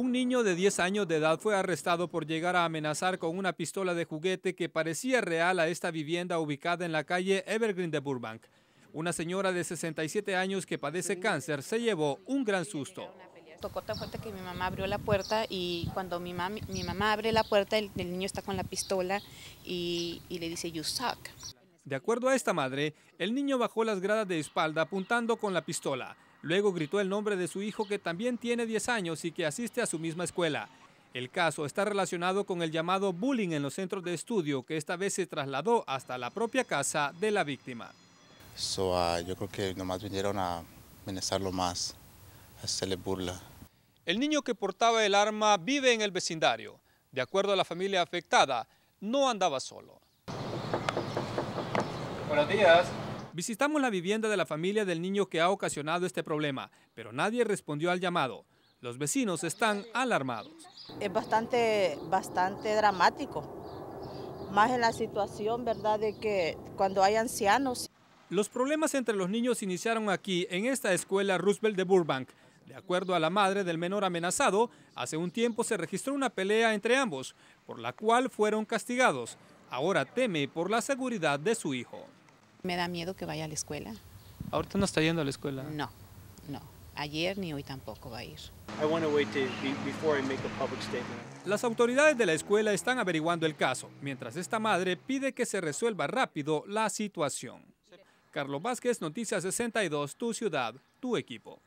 Un niño de 10 años de edad fue arrestado por llegar a amenazar con una pistola de juguete que parecía real a esta vivienda ubicada en la calle Evergreen de Burbank. Una señora de 67 años que padece cáncer se llevó un gran susto. Tocó tan fuerte que mi mamá abrió la puerta y cuando mi, mamá abre la puerta, el, niño está con la pistola y le dice, you suck. De acuerdo a esta madre, el niño bajó las gradas de espalda apuntando con la pistola. Luego gritó el nombre de su hijo que también tiene 10 años y que asiste a su misma escuela. El caso está relacionado con el llamado bullying en los centros de estudio que esta vez se trasladó hasta la propia casa de la víctima. Ah, yo creo que nomás vinieron a amenazarlo más, a hacerle burla. El niño que portaba el arma vive en el vecindario. De acuerdo a la familia afectada, no andaba solo. Buenos días. Visitamos la vivienda de la familia del niño que ha ocasionado este problema, pero nadie respondió al llamado. Los vecinos están alarmados. Es bastante, bastante dramático, más en la situación, ¿verdad?, de que cuando hay ancianos. Los problemas entre los niños iniciaron aquí, en esta escuela Roosevelt de Burbank. De acuerdo a la madre del menor amenazado, hace un tiempo se registró una pelea entre ambos, por la cual fueron castigados. Ahora teme por la seguridad de su hijo. Me da miedo que vaya a la escuela. ¿Ahorita no está yendo a la escuela? No, no. Ayer ni hoy tampoco va a ir. Las autoridades de la escuela están averiguando el caso, mientras esta madre pide que se resuelva rápido la situación. Carlos Vázquez, Noticias 62, tu ciudad, tu equipo.